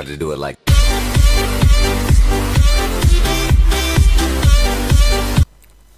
I just do it like.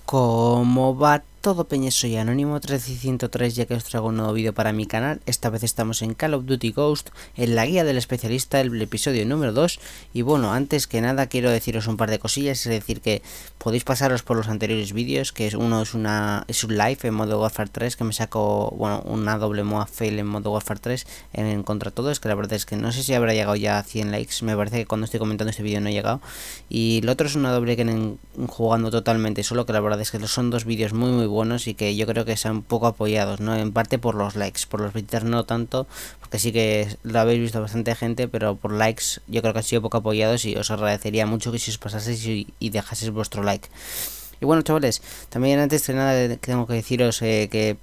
¿Cómo va todo peñas soy Anónimo 1303 ya que os traigo un nuevo vídeo para mi canal, esta vez estamos en Call of Duty Ghost, en la guía del especialista, el episodio número 2 y bueno, antes que nada quiero deciros un par de cosillas, es decir que podéis pasaros por los anteriores vídeos, que es uno es, una, es un live en modo Warfare 3 que me sacó, bueno, una doble MOA fail en modo Warfare 3 en, contra todos, que la verdad es que no sé si habrá llegado ya a 100 likes, me parece que cuando estoy comentando este vídeo no he llegado y el otro es una doble que en, jugando totalmente solo, que la verdad es que son dos vídeos muy muy buenos y que yo creo que sean poco apoyados, ¿no? En parte por los likes, por los visitas no tanto, porque sí que lo habéis visto bastante gente, pero por likes yo creo que ha sido poco apoyados y os agradecería mucho que si os pasaseis y, y dejaseis vuestro like. Y bueno, chavales, también antes de nada tengo que deciros eh, que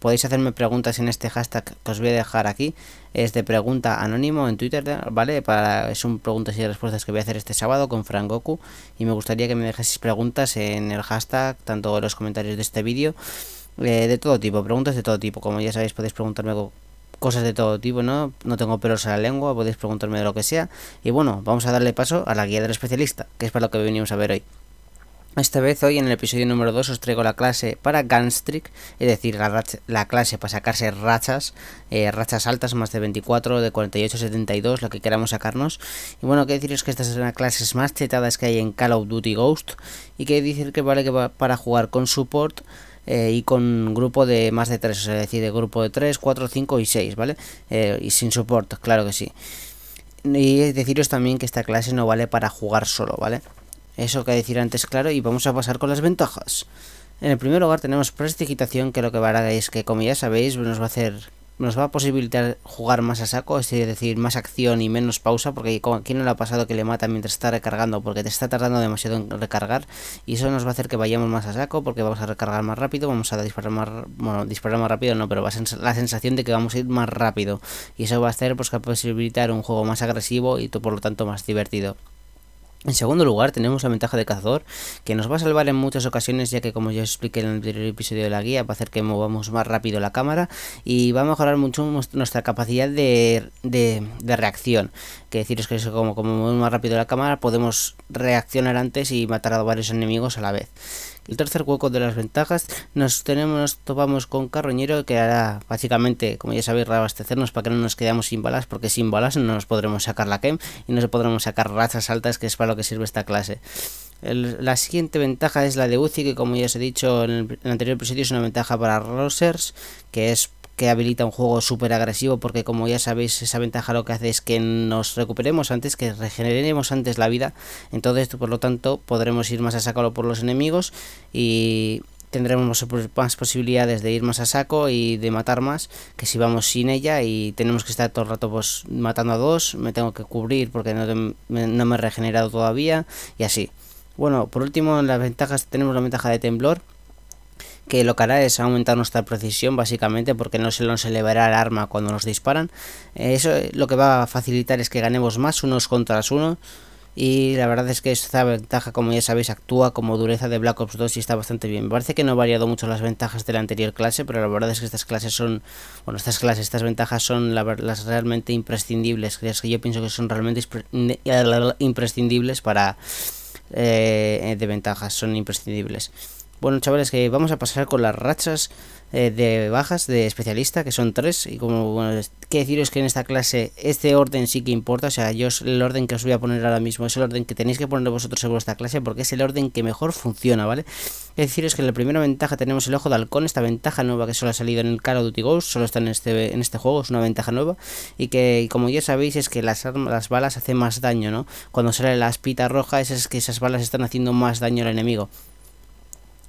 Podéis hacerme preguntas en este hashtag que os voy a dejar aquí. Es de pregunta anónimo en Twitter, ¿vale? Para, es un preguntas y respuestas que voy a hacer este sábado con Goku, Y me gustaría que me dejaseis preguntas en el hashtag, tanto en los comentarios de este vídeo, eh, de todo tipo, preguntas de todo tipo. Como ya sabéis, podéis preguntarme cosas de todo tipo, ¿no? No tengo pelos a la lengua, podéis preguntarme de lo que sea. Y bueno, vamos a darle paso a la guía del especialista, que es para lo que venimos a ver hoy. Esta vez hoy en el episodio número 2 os traigo la clase para Ganstrick, es decir, la, clase para sacarse rachas, eh, rachas altas, más de 24, de 48, 72, lo que queramos sacarnos. Y bueno, que deciros que esta son las clases más chetadas que hay en Call of Duty Ghost y que decir que vale que va para jugar con support eh, y con grupo de más de 3, es decir, de grupo de 3, 4, 5 y 6, ¿vale? Eh, y sin support, claro que sí. Y deciros también que esta clase no vale para jugar solo, ¿vale? Eso que decir antes, claro, y vamos a pasar con las ventajas. En el primer lugar tenemos prestigitación, que lo que va a dar es que, como ya sabéis, nos va a hacer nos va a posibilitar jugar más a saco, es decir, más acción y menos pausa, porque aquí no le ha pasado que le mata mientras está recargando, porque te está tardando demasiado en recargar, y eso nos va a hacer que vayamos más a saco, porque vamos a recargar más rápido, vamos a disparar más, bueno, disparar más rápido no, pero va a ser la sensación de que vamos a ir más rápido, y eso va a hacer pues que posibilitar un juego más agresivo y por lo tanto más divertido. En segundo lugar, tenemos la ventaja de cazador, que nos va a salvar en muchas ocasiones, ya que como ya expliqué en el anterior episodio de la guía, va a hacer que movamos más rápido la cámara y va a mejorar mucho nuestra capacidad de, reacción. Que deciros que como, como movemos más rápido la cámara, podemos reaccionar antes y matar a varios enemigos a la vez. El tercer hueco de las ventajas nos tenemos, topamos con Carroñero que hará básicamente, como ya sabéis, reabastecernos para que no nos quedamos sin balas, porque sin balas no nos podremos sacar la Kem y no se podremos sacar razas altas, que es para lo que sirve esta clase. la siguiente ventaja es la de Uzi, que como ya os he dicho en el, en el anterior episodio es una ventaja para Rosers, que es que habilita un juego súper agresivo porque como ya sabéis esa ventaja lo que hace es que nos recuperemos antes, que regeneremos antes la vida, entonces por lo tanto podremos ir más a sacarlo por los enemigos y tendremos más posibilidades de ir más a saco y de matar más que si vamos sin ella y tenemos que estar todo el rato pues, matando a dos, me tengo que cubrir porque no, no me he regenerado todavía y así. Bueno, por último, las ventajas tenemos la ventaja de temblor, que lo que hará es aumentar nuestra precisión básicamente porque no se nos elevará el arma cuando nos disparan. Eh, eso eh, lo que va a facilitar es que ganemos más unos contra uno y la verdad es que esta ventaja como ya sabéis actúa como dureza de Black Ops 2 y está bastante bien. parece que no ha variado mucho las ventajas de la anterior clase, pero la verdad es que estas clases son, bueno estas clases, estas ventajas son las realmente imprescindibles, es que yo pienso que son realmente imprescindibles para... Eh, de ventajas, son imprescindibles. Bueno, chavales, que vamos a pasar con las rachas eh, de bajas de especialista, que son tres. Y como, bueno, quiero deciros que en esta clase este orden sí que importa. O sea, yo el orden que os voy a poner ahora mismo es el orden que tenéis que poner vosotros en vuestra clase, porque es el orden que mejor funciona, ¿vale? Es deciros que en la primera ventaja tenemos el ojo de halcón, esta ventaja nueva que solo ha salido en el Call of Duty Ghost, solo está en este, en este juego, es una ventaja nueva. Y que, como ya sabéis, es que las, armas, las balas hacen más daño, ¿no? Cuando sale la espita roja, es que esas balas están haciendo más daño al enemigo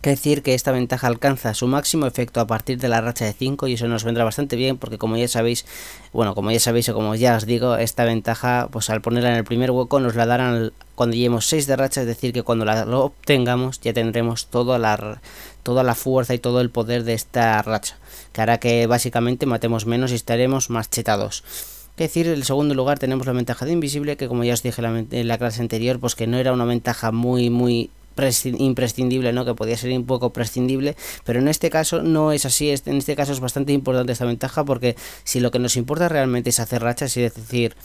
decir que esta ventaja alcanza su máximo efecto a partir de la racha de 5 y eso nos vendrá bastante bien porque como ya sabéis, bueno, como ya sabéis o como ya os digo, esta ventaja pues al ponerla en el primer hueco nos la darán cuando lleguemos 6 de racha, es decir que cuando la, obtengamos ya tendremos toda la, toda la fuerza y todo el poder de esta racha, que hará que básicamente matemos menos y estaremos más chetados. Es decir, en el segundo lugar tenemos la ventaja de invisible, que como ya os dije en la clase anterior, pues que no era una ventaja muy, muy imprescindible, ¿no? que podía ser un poco prescindible, pero en este caso no es así, en este caso es bastante importante esta ventaja porque si lo que nos importa realmente es hacer rachas, es decir,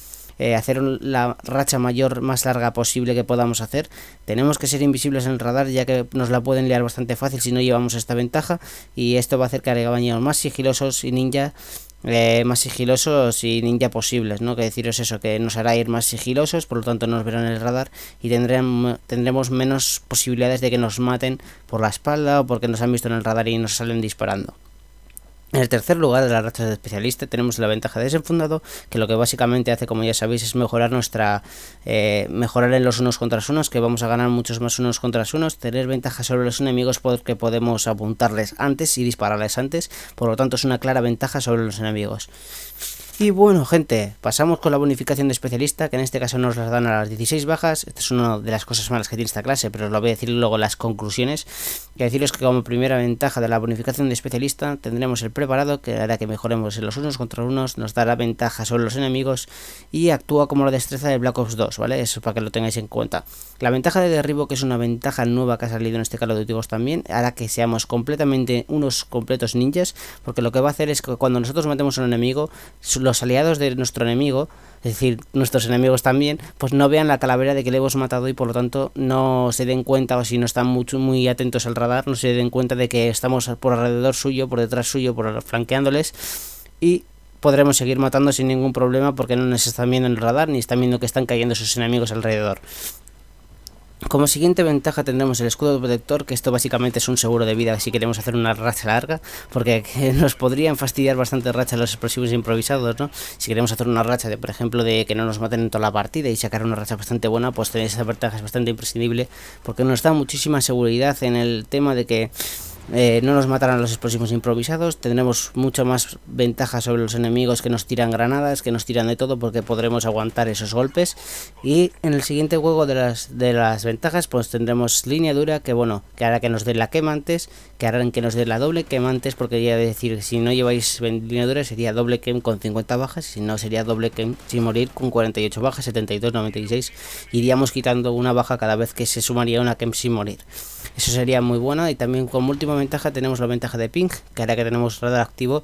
eh, hacer la racha mayor más larga posible que podamos hacer, tenemos que ser invisibles en el radar ya que nos la pueden liar bastante fácil si no llevamos esta ventaja y esto va a hacer que hagamos más sigilosos y ninja eh, más sigilosos y ninja posibles, ¿no? Que deciros eso, que nos hará ir más sigilosos, por lo tanto nos verán en el radar y tendremos menos posibilidades de que nos maten por la espalda o porque nos han visto en el radar y nos salen disparando. En el tercer lugar de la racha de especialista tenemos la ventaja de desenfundado, que lo que básicamente hace, como ya sabéis, es mejorar nuestra eh, mejorar en los unos contra unos, que vamos a ganar muchos más unos contra unos, tener ventaja sobre los enemigos porque podemos apuntarles antes y dispararles antes, por lo tanto es una clara ventaja sobre los enemigos. Y bueno, gente, pasamos con la bonificación de especialista, que en este caso nos las dan a las 16 bajas. Esta es una de las cosas malas que tiene esta clase, pero os lo voy a decir luego las conclusiones. Y deciros que como primera ventaja de la bonificación de especialista tendremos el preparado, que hará que mejoremos en los unos contra unos, nos dará ventaja sobre los enemigos y actúa como la destreza de Black Ops 2, ¿vale? Eso para que lo tengáis en cuenta. La ventaja de derribo, que es una ventaja nueva que ha salido en este caso de objetivos también, hará que seamos completamente unos completos ninjas, porque lo que va a hacer es que cuando nosotros matemos a un enemigo, los aliados de nuestro enemigo, es decir, nuestros enemigos también, pues no vean la calavera de que le hemos matado y por lo tanto no se den cuenta, o si no están mucho, muy atentos al radar, no se den cuenta de que estamos por alrededor suyo, por detrás suyo, por flanqueándoles y podremos seguir matando sin ningún problema porque no nos están viendo en el radar ni están viendo que están cayendo sus enemigos alrededor. Como siguiente ventaja tendremos el escudo protector, que esto básicamente es un seguro de vida si queremos hacer una racha larga, porque nos podrían fastidiar bastante racha los explosivos improvisados, ¿no? Si queremos hacer una racha de, por ejemplo, de que no nos maten en toda la partida y sacar una racha bastante buena, pues tenéis esa ventaja es bastante imprescindible, porque nos da muchísima seguridad en el tema de que eh, no nos matarán los explosivos improvisados, tendremos mucha más ventaja sobre los enemigos que nos tiran granadas, que nos tiran de todo, porque podremos aguantar esos golpes. Y en el siguiente juego de las, de las ventajas, pues tendremos línea dura, que bueno, que hará que nos den la quema antes, que harán que nos den la doble quema antes, porque ya decir, si no lleváis línea dura sería doble quem con 50 bajas, si no sería doble quem sin morir con 48 bajas, 72, 96. Iríamos quitando una baja cada vez que se sumaría una quem sin morir. Eso sería muy bueno y también como último ventaja tenemos la ventaja de ping, que ahora que tenemos radar activo,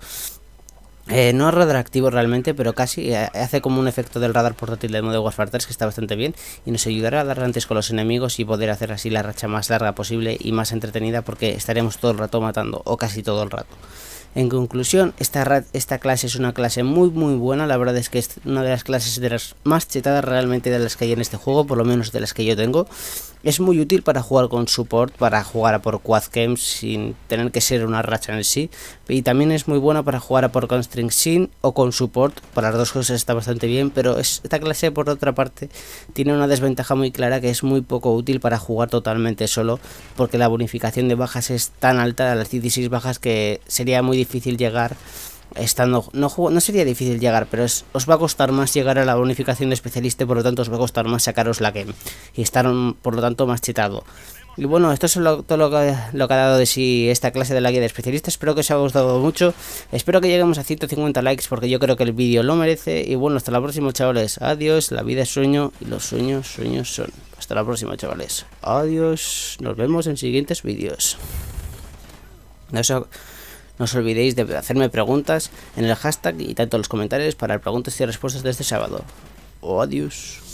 eh, no radar activo realmente, pero casi eh, hace como un efecto del radar portátil de modo Warfare 3 que está bastante bien y nos ayudará a dar antes con los enemigos y poder hacer así la racha más larga posible y más entretenida porque estaremos todo el rato matando o casi todo el rato. En conclusión, esta, esta clase es una clase muy muy buena, la verdad es que es una de las clases de las más chetadas realmente de las que hay en este juego, por lo menos de las que yo tengo. Es muy útil para jugar con support, para jugar a por quad games sin tener que ser una racha en sí, y también es muy buena para jugar a por constring sin o con support, para las dos cosas está bastante bien, pero esta clase por otra parte tiene una desventaja muy clara que es muy poco útil para jugar totalmente solo, porque la bonificación de bajas es tan alta, las 16 bajas que sería muy difícil llegar estando no, no sería difícil llegar, pero os va a costar más llegar a la bonificación de especialista, por lo tanto os va a costar más sacaros la game y estar mm, por lo tanto más chetado. Y bueno, esto es todo lo que, lo que, ha dado de sí esta clase de la guía de especialista. Espero que os haya gustado mucho. Espero que lleguemos a 150 likes porque yo creo que el vídeo lo merece. Y bueno, hasta la próxima, chavales. Adiós, la vida es sueño y los sueños, sueños son. Hasta la próxima, chavales. Adiós. Nos vemos en siguientes vídeos. No no os olvidéis de hacerme preguntas en el hashtag y tanto en los comentarios para preguntas y respuestas de este sábado. adiós.